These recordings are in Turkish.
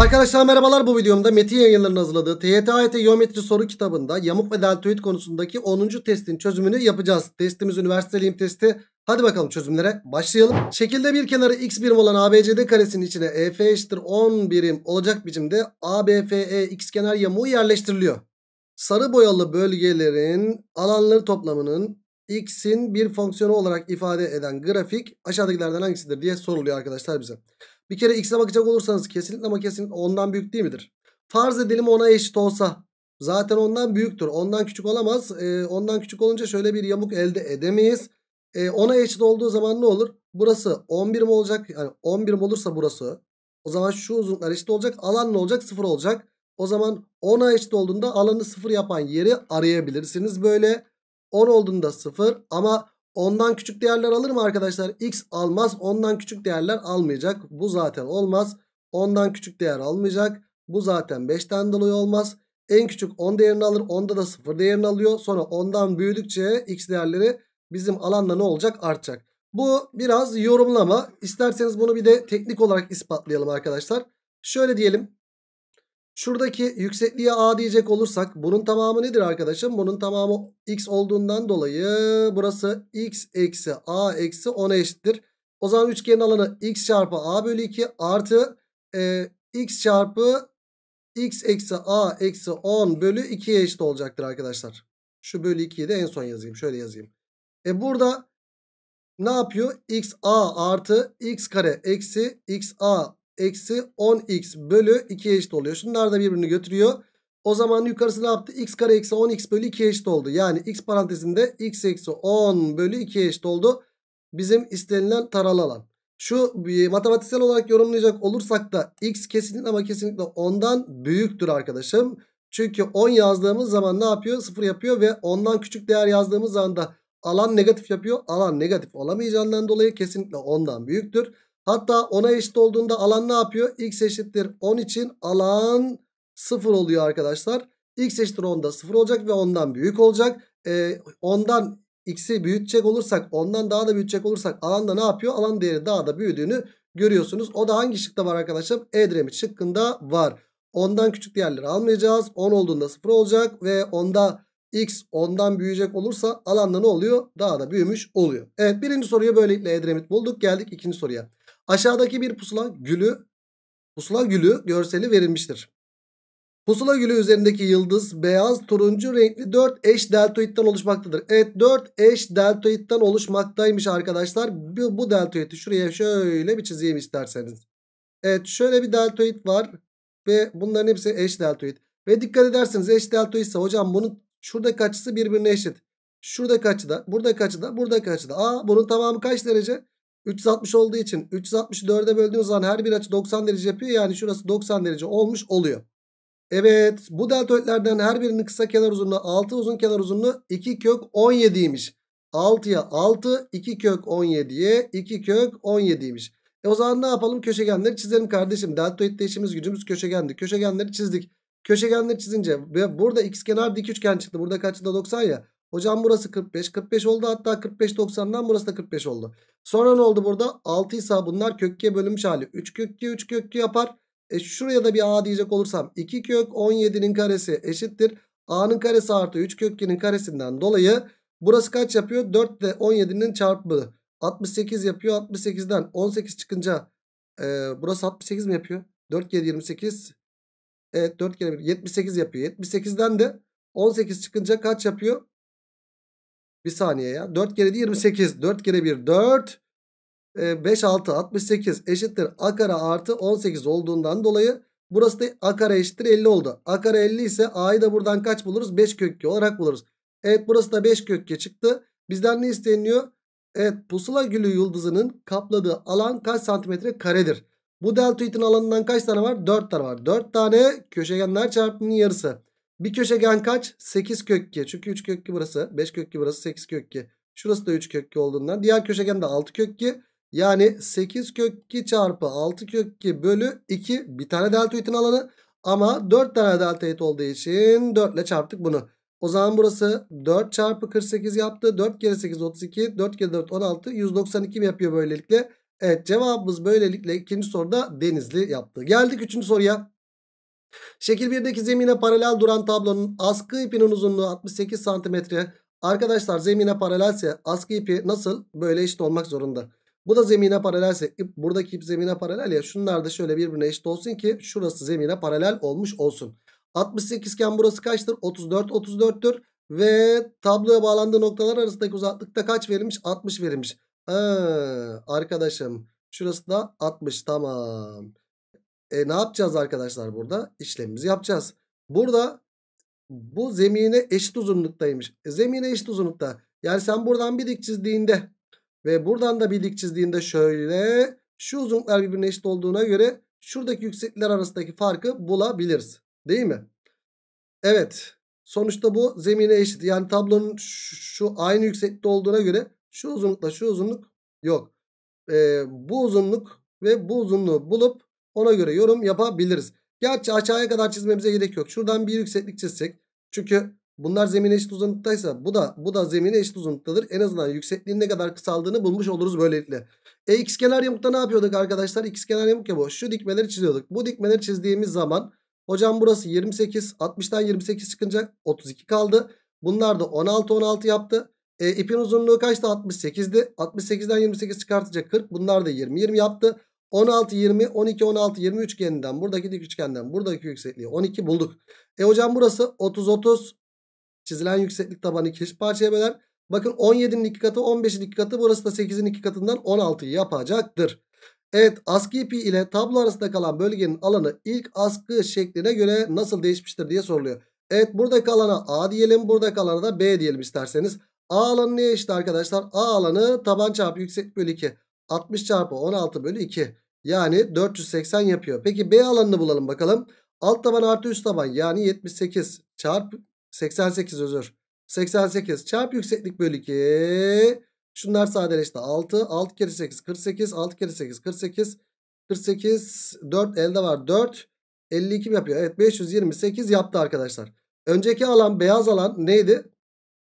Arkadaşlar merhabalar bu videomda Metin yayınlarının hazırladığı TYT AYT Geometri soru kitabında yamuk ve deltoid konusundaki 10. testin çözümünü yapacağız. Testimiz üniversiteliğim testi. Hadi bakalım çözümlere başlayalım. Şekilde bir kenarı x birim olan ABCD karesinin içine EF eşittir 10 birim olacak biçimde ABFE x kenar yamuğu yerleştiriliyor. Sarı boyalı bölgelerin alanları toplamının x'in bir fonksiyonu olarak ifade eden grafik aşağıdakilerden hangisidir diye soruluyor arkadaşlar bize. Bir kere x'e bakacak olursanız kesinlikle ama kesinlikle ondan büyük değil midir? Farz edelim ona eşit olsa. Zaten ondan büyüktür. Ondan küçük olamaz. E, ondan küçük olunca şöyle bir yamuk elde edemeyiz. E, ona eşit olduğu zaman ne olur? Burası 11 mi olacak? Yani 11 mi olursa burası. O zaman şu uzunluklar eşit olacak. Alan ne olacak? 0 olacak. O zaman 10'a eşit olduğunda alanı 0 yapan yeri arayabilirsiniz böyle. 10 olduğunda 0 ama Ondan küçük değerler alır mı arkadaşlar? X almaz. Ondan küçük değerler almayacak. Bu zaten olmaz. Ondan küçük değer almayacak. Bu zaten 5'ten dolayı olmaz. En küçük 10 değerini alır. Onda da 0 değerini alıyor. Sonra ondan büyüdükçe x değerleri bizim alanda ne olacak? Artacak. Bu biraz yorumlama. İsterseniz bunu bir de teknik olarak ispatlayalım arkadaşlar. Şöyle diyelim. Şuradaki yüksekliğe a diyecek olursak bunun tamamı nedir arkadaşım? Bunun tamamı x olduğundan dolayı burası x eksi a eksi 10'a eşittir. O zaman üçgenin alanı x çarpı a bölü 2 artı e, x çarpı x eksi a eksi 10 bölü 2'ye eşit olacaktır arkadaşlar. Şu bölü 2'yi de en son yazayım. Şöyle yazayım. E burada ne yapıyor? x a artı x kare eksi x a eksi 10x bölü 2 eşit oluyor. Şunlar da birbirini götürüyor. O zaman yukarısı ne yaptı? x kare eksi 10x bölü 2 eşit oldu. Yani x parantezinde x eksi 10 bölü 2 eşit oldu. Bizim istenilen taralı alan. Şu e, matematiksel olarak yorumlayacak olursak da x kesinlikle ama kesinlikle 10'dan büyüktür arkadaşım. Çünkü 10 yazdığımız zaman ne yapıyor? 0 yapıyor ve 10'dan küçük değer yazdığımız anda alan negatif yapıyor. Alan negatif olamayacağından dolayı kesinlikle 10'dan büyüktür. Hatta ona eşit olduğunda alan ne yapıyor? X eşittir 10 için alan 0 oluyor arkadaşlar. X eşittir 10'da 0 olacak ve 10'dan büyük olacak. Ee, 10'dan x'i büyütecek olursak ondan daha da büyütecek olursak alan da ne yapıyor? Alan değeri daha da büyüdüğünü görüyorsunuz. O da hangi şıkta var arkadaşlar? Edremit şıkkında var. Ondan küçük değerleri almayacağız. 10 olduğunda 0 olacak ve onda x 10'dan büyüyecek olursa alanda ne oluyor? Daha da büyümüş oluyor. Evet birinci soruyu böylelikle Edremit bulduk. Geldik ikinci soruya. Aşağıdaki bir pusula gülü pusula gülü görseli verilmiştir. Pusula gülü üzerindeki yıldız beyaz turuncu renkli 4 eş deltoidten oluşmaktadır. Evet 4 eş deltoidten oluşmaktaymış arkadaşlar. Bu, bu deltoidi şuraya şöyle bir çizeyim isterseniz. Evet şöyle bir deltoid var ve bunların hepsi eş deltoid. Ve dikkat ederseniz eş deltoid ise hocam bunun şurada açısı birbirine eşit. Şuradaki açıda, buradaki açıda, buradaki açıda. Aa bunun tamamı kaç derece? 360 olduğu için 364'e böldüğün zaman her bir açı 90 derece yapıyor. Yani şurası 90 derece olmuş oluyor. Evet bu deltoidlerden her birinin kısa kenar uzunluğu 6 uzun kenar uzunluğu 2 kök 17'ymiş. 6'ya 6 2 kök 17'ye 2 kök 17'ymiş. E o zaman ne yapalım köşegenleri çizelim kardeşim. Deltoidde işimiz gücümüz köşegendi. Köşegenleri çizdik. Köşegenleri çizince ve burada x kenar dik üçgen çıktı. Burada da 90 ya. Hocam burası 45. 45 oldu hatta 45 90'dan burası da 45 oldu. Sonra ne oldu burada? 6 ise bunlar köküye bölünmüş hali. 3 kökü 3 kökü yapar. E şuraya da bir a diyecek olursam 2 kök 17'nin karesi eşittir. a'nın karesi artı 3 kök 2'nin karesinden dolayı burası kaç yapıyor? 4 ile 17'nin çarpımı 68 yapıyor. 68'den 18 çıkınca e, burası 68 mi yapıyor? 4 kere 28 evet 4 kere 1 78 yapıyor. 78'den de 18 çıkınca kaç yapıyor? Bir saniye ya. 4 kere 28. 4 kere 1 4. 5 6 68 eşittir a kare artı 18 olduğundan dolayı burası da a kare eşittir 50 oldu. a kare 50 ise a'yı da buradan kaç buluruz? 5 kökü olarak buluruz. Evet burası da 5 kökü çıktı. Bizden ne isteniyor? Evet pusula gülü yıldızının kapladığı alan kaç santimetre karedir? Bu deltoidin alanından kaç tane var? 4 tane var. 4 tane köşegenler çarpımının yarısı. Bir köşegen kaç? 8 kökki. Çünkü 3 kökki burası. 5 kökki burası. 8 kökki. Şurası da 3 kökki olduğundan. Diğer köşegen de 6 kökki. Yani 8 kökki çarpı 6 kökki bölü 2 bir tane deltoidin alanı. Ama 4 tane deltoid olduğu için 4 ile çarptık bunu. O zaman burası 4 çarpı 48 yaptı. 4 kere 8 32. 4 kere 4 16. 192 mi yapıyor böylelikle? Evet cevabımız böylelikle ikinci soruda Denizli yaptı. Geldik üçüncü soruya. Şekil 1'deki zemine paralel duran tablonun askı ipinin uzunluğu 68 cm. Arkadaşlar zemine paralelse askı ipi nasıl? Böyle eşit olmak zorunda. Bu da zemine paralelse ip, buradaki ip zemine paralel ya şunlar da şöyle birbirine eşit olsun ki şurası zemine paralel olmuş olsun. 68 iken burası kaçtır? 34 34'tür. Ve tabloya bağlandığı noktalar arasındaki uzaklıkta kaç verilmiş? 60 verilmiş. Ee, arkadaşım şurası da 60 tamam e, ne yapacağız arkadaşlar burada? İşlemimizi yapacağız. Burada bu zemine eşit uzunluktaymış. E, zemine eşit uzunlukta. Yani sen buradan bir dik çizdiğinde ve buradan da bir dik çizdiğinde şöyle şu uzunluklar birbirine eşit olduğuna göre şuradaki yükseklikler arasındaki farkı bulabiliriz. Değil mi? Evet. Sonuçta bu zemine eşit. Yani tablonun şu, aynı yükseklikte olduğuna göre şu uzunlukla şu uzunluk yok. Ee, bu uzunluk ve bu uzunluğu bulup ona göre yorum yapabiliriz. Gerçi aşağıya kadar çizmemize gerek yok. Şuradan bir yükseklik çizsek. Çünkü bunlar zemine eşit uzunluktaysa bu da bu da zemine eşit uzunluktadır. En azından yüksekliğin ne kadar kısaldığını bulmuş oluruz böylelikle. E x kenar yamukta ne yapıyorduk arkadaşlar? X kenar yamuk ya bu. Şu dikmeleri çiziyorduk. Bu dikmeleri çizdiğimiz zaman hocam burası 28. 60'tan 28 çıkınca 32 kaldı. Bunlar da 16 16 yaptı. E, ipin uzunluğu kaçtı? 68'di. 68'den 28 çıkartacak 40. Bunlar da 20 20 yaptı. 16 20 12 16 20 üçgeninden buradaki dik üçgenden buradaki yüksekliği 12 bulduk. E hocam burası 30 30 çizilen yükseklik tabanı iki parçaya böler. Bakın 17'nin iki katı 15'in iki katı burası da 8'in iki katından 16'yı yapacaktır. Evet askı ipi ile tablo arasında kalan bölgenin alanı ilk askı şekline göre nasıl değişmiştir diye soruluyor. Evet buradaki alana A diyelim buradaki alana da B diyelim isterseniz. A alanı neye eşit arkadaşlar? A alanı taban çarpı yükseklik bölü 2. 60 çarpı 16 bölü 2 yani 480 yapıyor. Peki B alanını bulalım bakalım. Alt taban artı üst taban yani 78 çarpı 88 özür. 88 çarpı yükseklik bölü 2. Şunlar sadeleşti. 6, 6 kere 8 48, 6 kere 8 48, 48, 4 elde var 4. 52 yapıyor? Evet 528 yaptı arkadaşlar. Önceki alan beyaz alan neydi?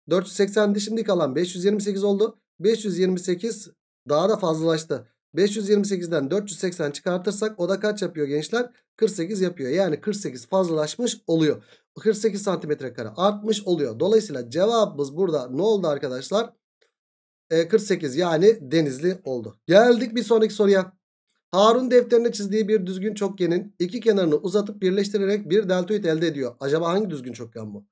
480'di şimdiki alan 528 oldu. 528 daha da fazlalaştı. 528'den 480 çıkartırsak o da kaç yapıyor gençler? 48 yapıyor. Yani 48 fazlalaşmış oluyor. 48 santimetre kare artmış oluyor. Dolayısıyla cevabımız burada ne oldu arkadaşlar? E, 48 yani denizli oldu. Geldik bir sonraki soruya. Harun defterine çizdiği bir düzgün çokgenin iki kenarını uzatıp birleştirerek bir deltoid elde ediyor. Acaba hangi düzgün çokgen bu?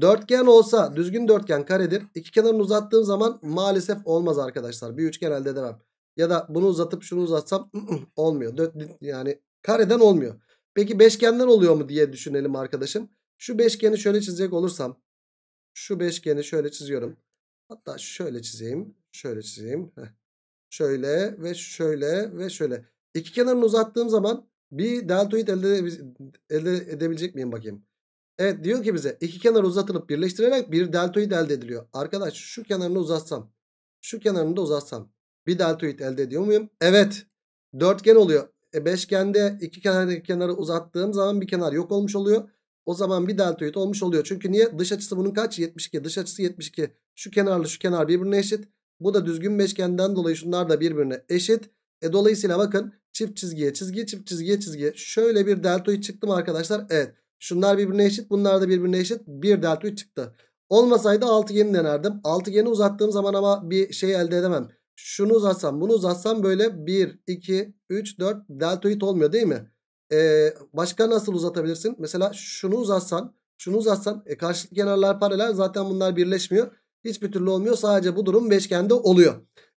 Dörtgen olsa düzgün dörtgen karedir. İki kenarını uzattığım zaman maalesef olmaz arkadaşlar. Bir üçgen elde edemem. Ya da bunu uzatıp şunu uzatsam olmuyor. Dört, yani kareden olmuyor. Peki beşgenden oluyor mu diye düşünelim arkadaşım. Şu beşgeni şöyle çizecek olursam. Şu beşgeni şöyle çiziyorum. Hatta şöyle çizeyim. Şöyle çizeyim. Heh. Şöyle ve şöyle ve şöyle. İki kenarını uzattığım zaman bir deltoid elde, elde edebilecek miyim bakayım. Evet diyor ki bize iki kenar uzatılıp birleştirerek bir deltoid elde ediliyor. Arkadaş şu kenarını uzatsam. Şu kenarını da uzatsam. Bir deltoid elde ediyor muyum? Evet. Dörtgen oluyor. E, beşgende iki kenarı, kenarı uzattığım zaman bir kenar yok olmuş oluyor. O zaman bir deltoid olmuş oluyor. Çünkü niye? Dış açısı bunun kaç? 72. Dış açısı 72. Şu kenarla şu kenar birbirine eşit. Bu da düzgün beşgenden dolayı şunlar da birbirine eşit. E dolayısıyla bakın çift çizgiye çizgi çift çizgiye çizgi. Şöyle bir deltoid çıktım arkadaşlar. Evet. Şunlar birbirine eşit. Bunlar da birbirine eşit. 1 delta 3 çıktı. Olmasaydı altıgeni denerdim. Altıgeni uzattığım zaman ama bir şey elde edemem. Şunu uzatsam bunu uzatsam böyle 1, 2, 3, 4 deltoid olmuyor değil mi? Ee, başka nasıl uzatabilirsin? Mesela şunu uzatsan şunu uzatsan e, karşılıklı kenarlar paralel zaten bunlar birleşmiyor. Hiçbir türlü olmuyor. Sadece bu durum beşgende oluyor.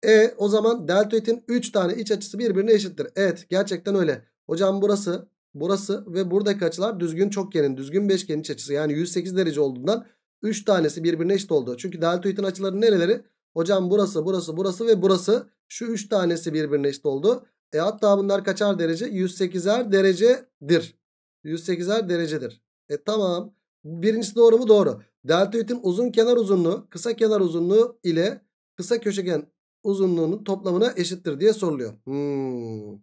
E o zaman deltoidin 3 tane iç açısı birbirine eşittir. Evet gerçekten öyle. Hocam burası burası ve buradaki açılar düzgün çokgenin düzgün beşgenin iç açısı. Yani 108 derece olduğundan 3 tanesi birbirine eşit oldu. Çünkü deltoidin açıları nereleri? Hocam burası, burası, burası ve burası. Şu 3 tanesi birbirine eşit oldu. E hatta bunlar kaçar derece? 108'er derecedir. 108'er derecedir. E tamam. Birincisi doğru mu? Doğru. Deltoidin uzun kenar uzunluğu, kısa kenar uzunluğu ile kısa köşegen uzunluğunun toplamına eşittir diye soruluyor. Hmm.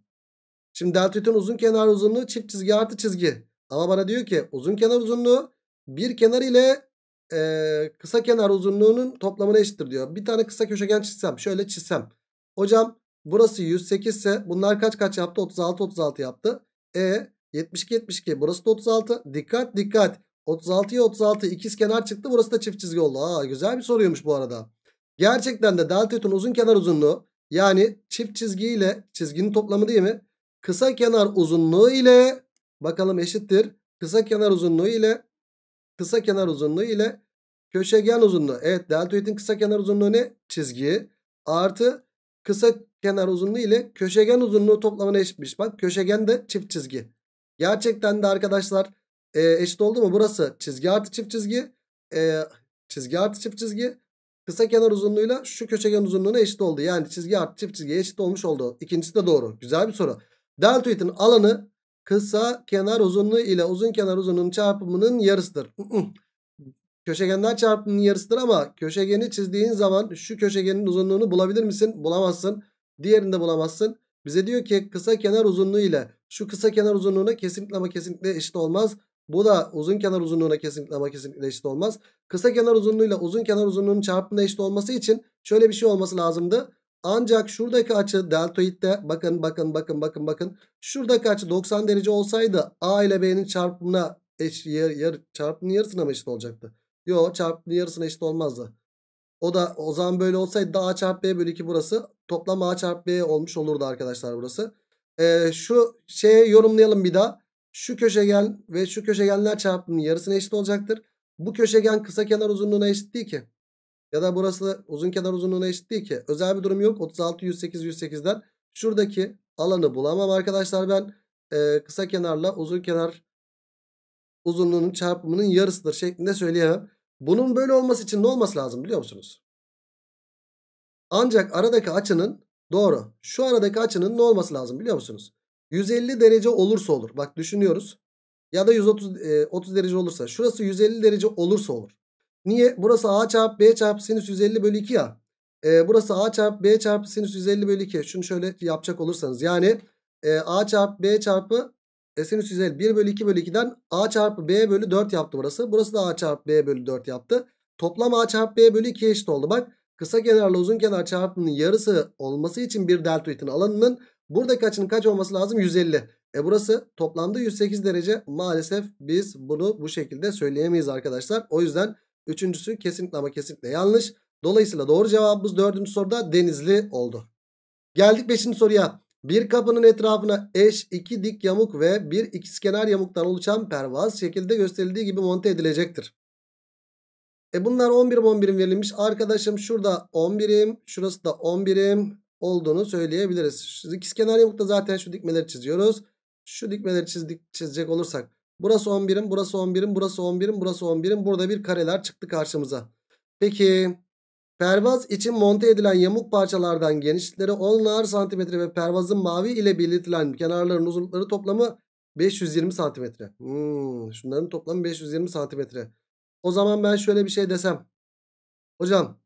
Şimdi deltoidin uzun kenar uzunluğu çift çizgi artı çizgi. Ama bana diyor ki uzun kenar uzunluğu bir kenar ile e, kısa kenar uzunluğunun toplamına eşittir diyor. Bir tane kısa köşegen çizsem şöyle çizsem. Hocam burası 108 ise bunlar kaç kaç yaptı? 36 36 yaptı. E 72 72 burası da 36. Dikkat dikkat. 36'ya 36 ikiz kenar çıktı. Burası da çift çizgi oldu. Aa, güzel bir soruyormuş bu arada. Gerçekten de deltoidin uzun kenar uzunluğu yani çift çizgi ile çizginin toplamı değil mi? kısa kenar uzunluğu ile bakalım eşittir. Kısa kenar uzunluğu ile kısa kenar uzunluğu ile köşegen uzunluğu. Evet deltoidin kısa kenar uzunluğu ne? Çizgi. Artı kısa kenar uzunluğu ile köşegen uzunluğu toplamına eşitmiş. Bak köşegen de çift çizgi. Gerçekten de arkadaşlar e, eşit oldu mu? Burası çizgi artı çift çizgi. E, çizgi artı çift çizgi. Kısa kenar uzunluğuyla şu köşegen uzunluğuna eşit oldu. Yani çizgi artı çift çizgi eşit olmuş oldu. İkincisi de doğru. Güzel bir soru. Deltoidin alanı kısa kenar uzunluğu ile uzun kenar uzunluğunun çarpımının yarısıdır. Köşegenler çarpımının yarısıdır ama köşegeni çizdiğin zaman şu köşegenin uzunluğunu bulabilir misin? Bulamazsın. Diğerinde bulamazsın. Bize diyor ki kısa kenar uzunluğu ile şu kısa kenar uzunluğuna kesinlikle ama kesinlikle eşit olmaz. Bu da uzun kenar uzunluğuna kesinlikle ama kesinlikle eşit olmaz. Kısa kenar uzunluğuyla uzun kenar uzunluğunun çarpımına eşit olması için şöyle bir şey olması lazımdı. Ancak şuradaki açı deltoidde bakın bakın bakın bakın bakın. Şuradaki açı 90 derece olsaydı A ile B'nin çarpımına eş, yar, yar, çarpımın yarısına mı eşit olacaktı? Yok çarpımın yarısına eşit olmazdı. O da o zaman böyle olsaydı A çarpı B bölü 2 burası. Toplam A çarpı B olmuş olurdu arkadaşlar burası. Ee, şu şeye yorumlayalım bir daha. Şu köşegen ve şu köşegenler çarpımının yarısına eşit olacaktır. Bu köşegen kısa kenar uzunluğuna eşit değil ki. Ya da burası uzun kenar uzunluğuna eşit değil ki. Özel bir durum yok. 36, 108, 108'den. Şuradaki alanı bulamam arkadaşlar ben. E, kısa kenarla uzun kenar uzunluğunun çarpımının yarısıdır şeklinde söyleyemem. Bunun böyle olması için ne olması lazım biliyor musunuz? Ancak aradaki açının doğru. Şu aradaki açının ne olması lazım biliyor musunuz? 150 derece olursa olur. Bak düşünüyoruz. Ya da 130 e, 30 derece olursa. Şurası 150 derece olursa olur. Niye? Burası a çarpı b çarpı sinüs 150 bölü 2 ya. E, burası a çarpı b çarpı sinüs 150 bölü 2. Şunu şöyle yapacak olursanız. Yani e, a çarpı b çarpı e, sinüs 150 1 bölü 2 bölü 2'den a çarpı b bölü 4 yaptı burası. Burası da a çarpı b bölü 4 yaptı. Toplam a çarpı b bölü 2 eşit oldu. Bak kısa kenarla uzun kenar çarpımının yarısı olması için bir deltoidin alanının buradaki açının kaç olması lazım? 150. E burası toplamda 108 derece. Maalesef biz bunu bu şekilde söyleyemeyiz arkadaşlar. O yüzden Üçüncüsü kesinlikle ama kesinlikle yanlış. Dolayısıyla doğru cevabımız dördüncü soruda Denizli oldu. Geldik beşinci soruya. Bir kapının etrafına eş iki dik yamuk ve bir ikizkenar yamuktan oluşan pervaz şekilde gösterildiği gibi monte edilecektir. E bunlar 11'im 11'im verilmiş. Arkadaşım şurada 11'im şurası da 11'im olduğunu söyleyebiliriz. İkizkenar yamukta zaten şu dikmeleri çiziyoruz. Şu dikmeleri çizdik, çizecek olursak Burası 11'im, burası 11'im, burası 11'im, burası 11'im. Burada bir kareler çıktı karşımıza. Peki pervaz için monte edilen yamuk parçalardan genişlikleri 10'lar santimetre ve pervazın mavi ile belirtilen kenarların uzunlukları toplamı 520 santimetre. Hmm, şunların toplamı 520 santimetre. O zaman ben şöyle bir şey desem. Hocam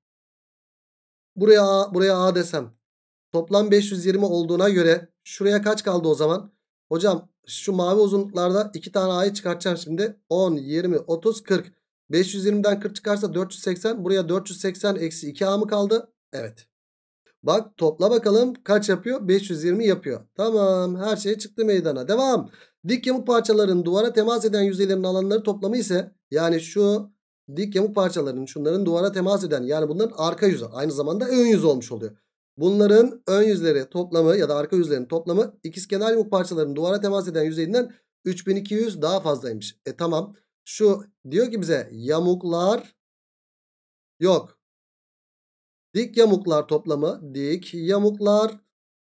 buraya A, buraya A desem. Toplam 520 olduğuna göre şuraya kaç kaldı o zaman? Hocam şu mavi uzunluklarda iki tane A'yı çıkartacağım şimdi. 10, 20, 30, 40. 520'den 40 çıkarsa 480. Buraya 480 eksi 2 A mı kaldı? Evet. Bak topla bakalım kaç yapıyor? 520 yapıyor. Tamam her şey çıktı meydana. Devam. Dik yamuk parçaların duvara temas eden yüzeylerin alanları toplamı ise yani şu dik yamuk parçaların, şunların duvara temas eden yani bunların arka yüzü aynı zamanda ön yüz olmuş oluyor. Bunların ön yüzleri toplamı ya da arka yüzlerin toplamı ikizkenar yamuk parçalarının duvara temas eden yüzeyinden 3200 daha fazlaymış. E tamam. Şu diyor ki bize yamuklar yok. Dik yamuklar toplamı, dik yamuklar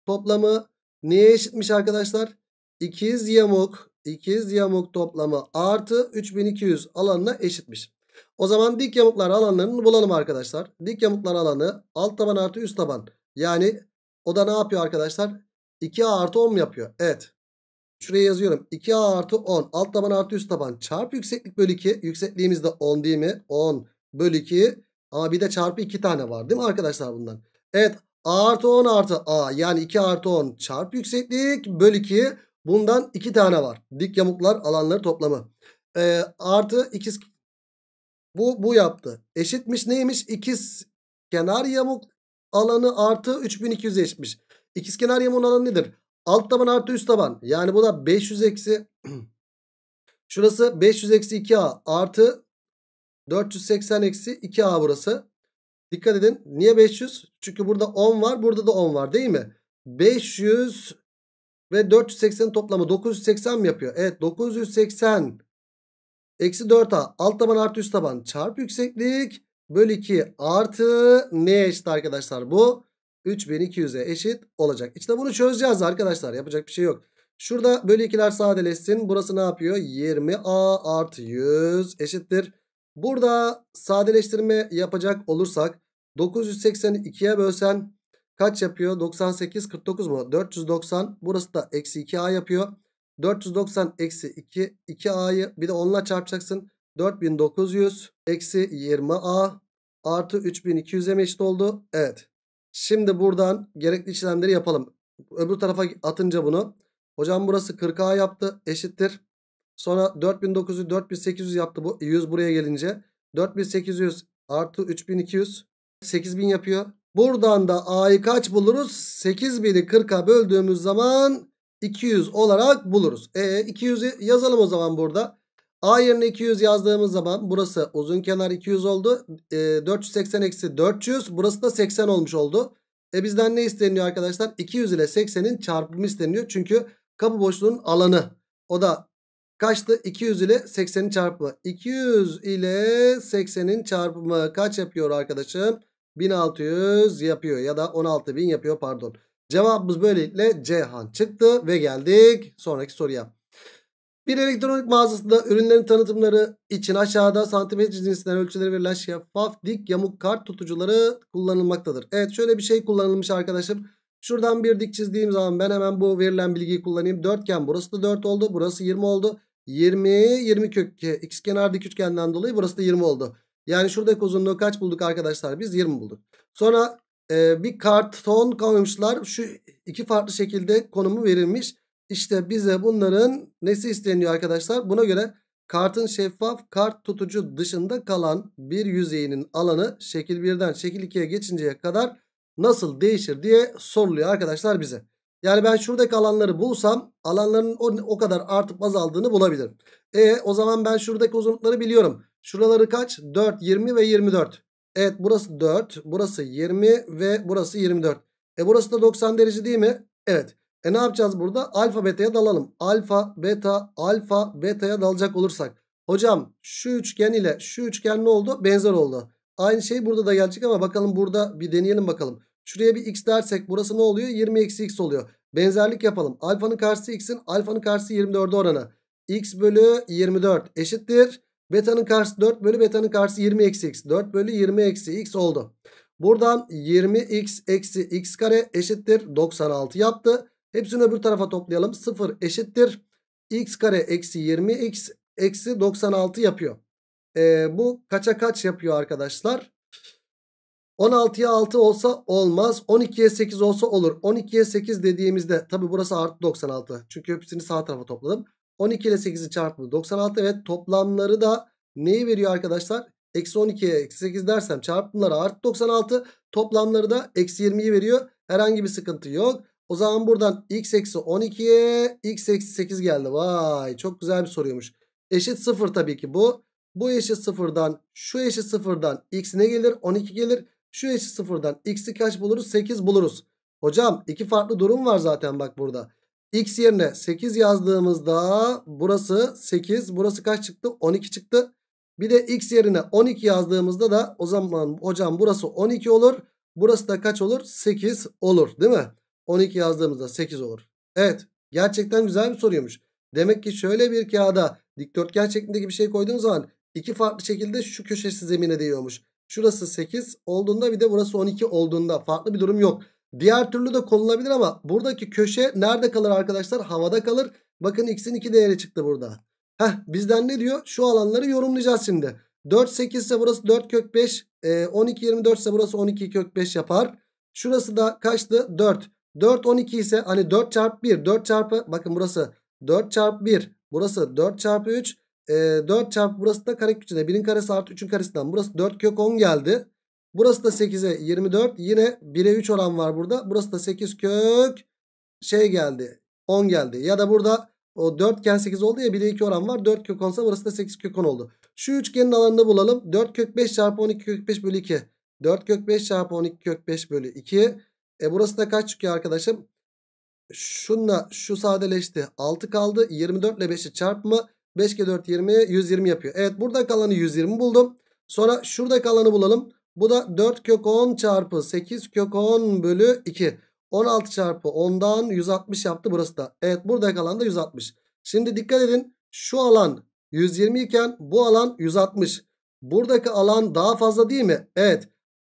toplamı neye eşitmiş arkadaşlar? İkiz yamuk, ikiz yamuk toplamı artı 3200 alanına eşitmiş. O zaman dik yamuklar alanlarını bulalım arkadaşlar. Dik yamuklar alanı alt taban artı üst taban. Yani o da ne yapıyor arkadaşlar? 2A artı 10 mu yapıyor? Evet. Şuraya yazıyorum. 2A artı 10. Alt taban artı üst taban. Çarpı yükseklik bölü 2. Yüksekliğimiz de 10 değil mi? 10 bölü 2. Ama bir de çarpı 2 tane var değil mi arkadaşlar bundan? Evet. A artı 10 artı A. Yani 2 artı 10 çarpı yükseklik bölü 2. Bundan 2 tane var. Dik yamuklar alanları toplamı. Ee, artı ikiz bu bu yaptı. Eşitmiş neymiş? İkiz kenar yamuk alanı artı 3270. İkizkenar yamuğun alanı nedir? Alt taban artı üst taban. Yani bu da 500 eksi. Şurası 500 eksi 2A artı 480 eksi 2A burası. Dikkat edin. Niye 500? Çünkü burada 10 var. Burada da 10 var değil mi? 500 ve 480'in toplamı 980 mi yapıyor? Evet 980 eksi 4A alt taban artı üst taban çarp yükseklik bölü 2 artı neye eşit arkadaşlar bu? 3200'e eşit olacak. İşte bunu çözeceğiz arkadaşlar. Yapacak bir şey yok. Şurada bölü 2'ler sadeleşsin. Burası ne yapıyor? 20a artı 100 eşittir. Burada sadeleştirme yapacak olursak 982'ye bölsen kaç yapıyor? 98 49 mu? 490. Burası da eksi 2a yapıyor. 490 eksi 2 2a'yı bir de onunla çarpacaksın. 4900 eksi 20A artı 3200'e mi eşit oldu? Evet. Şimdi buradan gerekli işlemleri yapalım. Öbür tarafa atınca bunu. Hocam burası 40A yaptı. Eşittir. Sonra 4900 4800 yaptı bu. 100 buraya gelince. 4800 artı 3200. 8000 yapıyor. Buradan da A'yı kaç buluruz? 8000'i 40'a böldüğümüz zaman 200 olarak buluruz. E 200'ü yazalım o zaman burada. A yerine 200 yazdığımız zaman burası uzun kenar 200 oldu. E, ee, 480 eksi 400 burası da 80 olmuş oldu. E bizden ne isteniyor arkadaşlar? 200 ile 80'in çarpımı isteniyor. Çünkü kapı boşluğunun alanı. O da kaçtı? 200 ile 80'in çarpımı. 200 ile 80'in çarpımı kaç yapıyor arkadaşım? 1600 yapıyor ya da 16000 yapıyor pardon. Cevabımız böylelikle Cihan çıktı ve geldik sonraki soruya. Bir elektronik mağazasında ürünlerin tanıtımları için aşağıda santimetre cinsinden ölçüleri verilen şeffaf dik yamuk kart tutucuları kullanılmaktadır. Evet şöyle bir şey kullanılmış arkadaşım. Şuradan bir dik çizdiğim zaman ben hemen bu verilen bilgiyi kullanayım. Dörtgen burası da 4 oldu. Burası 20 oldu. 20 20 kök x kenar dik üçgenden dolayı burası da 20 oldu. Yani şuradaki uzunluğu kaç bulduk arkadaşlar? Biz 20 bulduk. Sonra e, bir karton koymuşlar. Şu iki farklı şekilde konumu verilmiş. İşte bize bunların nesi isteniyor arkadaşlar? Buna göre kartın şeffaf kart tutucu dışında kalan bir yüzeyinin alanı şekil 1'den şekil 2'ye geçinceye kadar nasıl değişir diye soruluyor arkadaşlar bize. Yani ben şuradaki alanları bulsam alanların o, o kadar artıp azaldığını bulabilirim. E o zaman ben şuradaki uzunlukları biliyorum. Şuraları kaç? 4, 20 ve 24. Evet burası 4, burası 20 ve burası 24. E burası da 90 derece değil mi? Evet. E ne yapacağız burada? Alfa beta'ya dalalım. Alfa beta alfa beta'ya dalacak olursak. Hocam şu üçgen ile şu üçgen ne oldu? Benzer oldu. Aynı şey burada da gelecek ama bakalım burada bir deneyelim bakalım. Şuraya bir x dersek burası ne oluyor? 20 eksi x oluyor. Benzerlik yapalım. Alfanın karşısı x'in alfanın karşısı 24 oranı. x bölü 24 eşittir. Beta'nın karşısı 4 bölü beta'nın karşısı 20 eksi x. 4 bölü 20 eksi x oldu. Buradan 20x eksi x kare eşittir 96 yaptı. Hepsini öbür tarafa toplayalım. 0 eşittir. X kare eksi 20 x eksi 96 yapıyor. E, bu kaça kaç yapıyor arkadaşlar? 16'ya 6 olsa olmaz. 12'ye 8 olsa olur. 12'ye 8 dediğimizde tabi burası artı 96. Çünkü hepsini sağ tarafa topladım. 12 ile 8'i çarptım 96 evet toplamları da neyi veriyor arkadaşlar? Eksi 12'ye eksi 8 dersem çarpımları artı 96 toplamları da eksi 20'yi veriyor. Herhangi bir sıkıntı yok. O zaman buradan x eksi 12'ye x eksi 8 geldi. Vay çok güzel bir soruymuş. Eşit 0 tabii ki bu. Bu eşit 0'dan şu eşit 0'dan x ne gelir? 12 gelir. Şu eşit 0'dan x'i kaç buluruz? 8 buluruz. Hocam iki farklı durum var zaten bak burada. X yerine 8 yazdığımızda burası 8. Burası kaç çıktı? 12 çıktı. Bir de x yerine 12 yazdığımızda da o zaman hocam burası 12 olur. Burası da kaç olur? 8 olur değil mi? 12 yazdığımızda 8 olur. Evet gerçekten güzel bir soruymuş. Demek ki şöyle bir kağıda dikdörtgen şeklindeki bir şey koyduğun zaman iki farklı şekilde şu köşesi zemine değiyormuş. Şurası 8 olduğunda bir de burası 12 olduğunda farklı bir durum yok. Diğer türlü de konulabilir ama buradaki köşe nerede kalır arkadaşlar? Havada kalır. Bakın x'in 2 değeri çıktı burada. Heh, bizden ne diyor? Şu alanları yorumlayacağız şimdi. 4 8 ise burası 4 kök 5. E, 12 24 ise burası 12 kök 5 yapar. Şurası da kaçtı? 4. 4 12 ise hani 4 çarpı 1 4 çarpı bakın burası 4 çarpı 1 burası 4 çarpı 3 e, 4 çarpı burası da kare köküne 1'in karesi artı 3'ün karesinden burası 4 kök 10 geldi. Burası da 8'e 24 yine 1'e 3 oran var burada burası da 8 kök şey geldi 10 geldi ya da burada o 4 iken 8 oldu ya 1'e 2 oran var 4 kök 10 burası da 8 kök 10 oldu. Şu üçgenin alanını bulalım 4 kök 5 çarpı 12 kök 5 bölü 2 4 kök 5 çarpı 12 kök 5 bölü 2 e burası da kaç çıkıyor arkadaşım? Şunla şu sadeleşti. 6 kaldı. 24 ile 5'i çarpma. 5 kere 4 20 120 yapıyor. Evet burada kalanı 120 buldum. Sonra şurada kalanı bulalım. Bu da 4 kök 10 çarpı 8 kök 10 bölü 2. 16 çarpı 10'dan 160 yaptı burası da. Evet burada kalan da 160. Şimdi dikkat edin şu alan 120 iken bu alan 160. Buradaki alan daha fazla değil mi? Evet.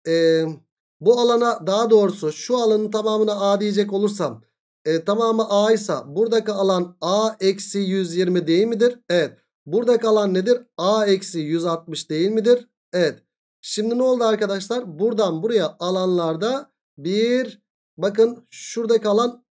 Ee, bu alana daha doğrusu şu alanın tamamına A diyecek olursam e, tamamı A ise buradaki alan A eksi 120 değil midir? Evet. Buradaki alan nedir? A eksi 160 değil midir? Evet. Şimdi ne oldu arkadaşlar? Buradan buraya alanlarda bir bakın şuradaki alan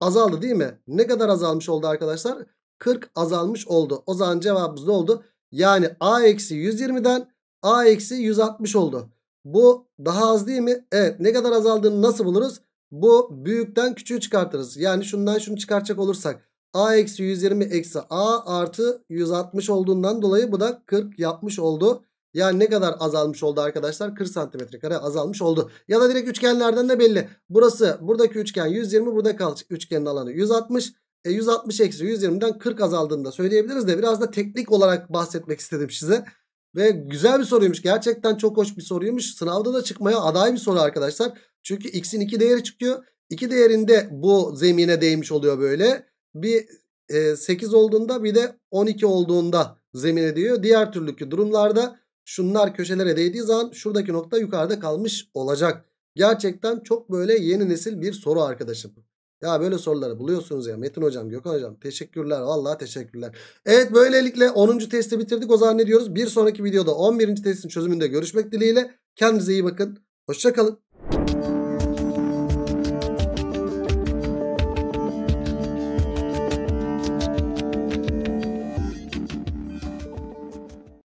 azaldı değil mi? Ne kadar azalmış oldu arkadaşlar? 40 azalmış oldu. O zaman cevabımız ne oldu? Yani A eksi 120'den A eksi 160 oldu. Bu daha az değil mi? Evet ne kadar azaldığını nasıl buluruz? Bu büyükten küçüğü çıkartırız. Yani şundan şunu çıkartacak olursak a eksi 120 eksi a artı 160 olduğundan dolayı bu da 40 yapmış oldu. Yani ne kadar azalmış oldu arkadaşlar? 40 santimetre kare azalmış oldu. Ya da direkt üçgenlerden de belli. Burası buradaki üçgen 120 burada kal üçgenin alanı 160. E 160 eksi 120'den 40 azaldığını da söyleyebiliriz de biraz da teknik olarak bahsetmek istedim size. Ve güzel bir soruymuş. Gerçekten çok hoş bir soruymuş. Sınavda da çıkmaya aday bir soru arkadaşlar. Çünkü x'in 2 değeri çıkıyor. 2 değerinde bu zemine değmiş oluyor böyle. Bir e, 8 olduğunda bir de 12 olduğunda zemine değiyor. Diğer türlü durumlarda şunlar köşelere değdiği zaman şuradaki nokta yukarıda kalmış olacak. Gerçekten çok böyle yeni nesil bir soru arkadaşım. Ya böyle soruları buluyorsunuz ya Metin hocam, Gökhan hocam. Teşekkürler. Vallahi teşekkürler. Evet böylelikle 10. testi bitirdik. O zaman diyoruz? Bir sonraki videoda 11. testin çözümünde görüşmek dileğiyle. Kendinize iyi bakın. Hoşçakalın.